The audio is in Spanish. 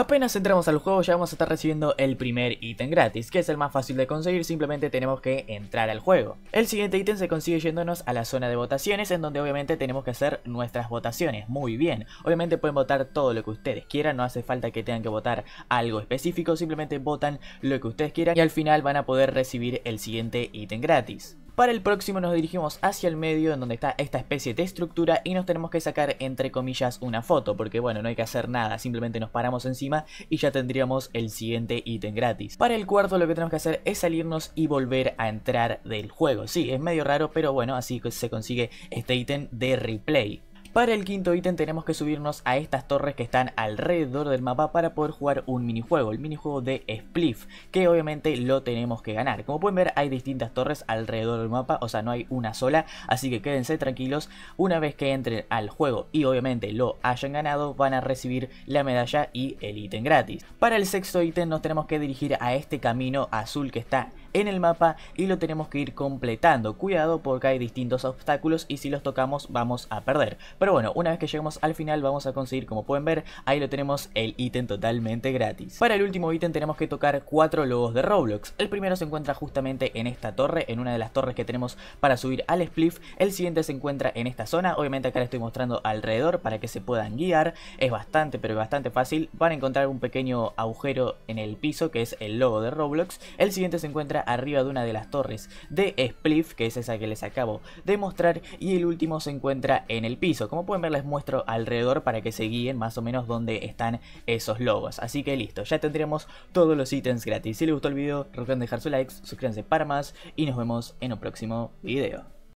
Apenas entramos al juego ya vamos a estar recibiendo el primer ítem gratis, que es el más fácil de conseguir, simplemente tenemos que entrar al juego. El siguiente ítem se consigue yéndonos a la zona de votaciones, en donde obviamente tenemos que hacer nuestras votaciones, muy bien. Obviamente pueden votar todo lo que ustedes quieran, no hace falta que tengan que votar algo específico, simplemente votan lo que ustedes quieran y al final van a poder recibir el siguiente ítem gratis. Para el próximo nos dirigimos hacia el medio en donde está esta especie de estructura y nos tenemos que sacar entre comillas una foto porque bueno no hay que hacer nada, simplemente nos paramos encima y ya tendríamos el siguiente ítem gratis. Para el cuarto lo que tenemos que hacer es salirnos y volver a entrar del juego. Sí, es medio raro pero bueno así se consigue este ítem de replay. Para el quinto ítem tenemos que subirnos a estas torres que están alrededor del mapa para poder jugar un minijuego, el minijuego de Spliff, que obviamente lo tenemos que ganar. Como pueden ver hay distintas torres alrededor del mapa, o sea no hay una sola, así que quédense tranquilos. Una vez que entren al juego y obviamente lo hayan ganado, van a recibir la medalla y el ítem gratis. Para el sexto ítem nos tenemos que dirigir a este camino azul que está en el mapa y lo tenemos que ir completando. Cuidado porque hay distintos obstáculos y si los tocamos vamos a perder. Pero bueno, una vez que lleguemos al final vamos a conseguir, como pueden ver, ahí lo tenemos el ítem totalmente gratis. Para el último ítem tenemos que tocar cuatro logos de Roblox. El primero se encuentra justamente en esta torre, en una de las torres que tenemos para subir al spliff. El siguiente se encuentra en esta zona. Obviamente acá les estoy mostrando alrededor para que se puedan guiar. Es bastante, pero bastante fácil. Van a encontrar un pequeño agujero en el piso que es el logo de Roblox. El siguiente se encuentra arriba de una de las torres de Spliff, que es esa que les acabo de mostrar, y el último se encuentra en el piso. Como pueden ver les muestro alrededor para que se guíen más o menos dónde están esos logos. Así que listo, ya tendremos todos los ítems gratis. Si les gustó el video, recuerden dejar su like, suscríbanse para más y nos vemos en un próximo video.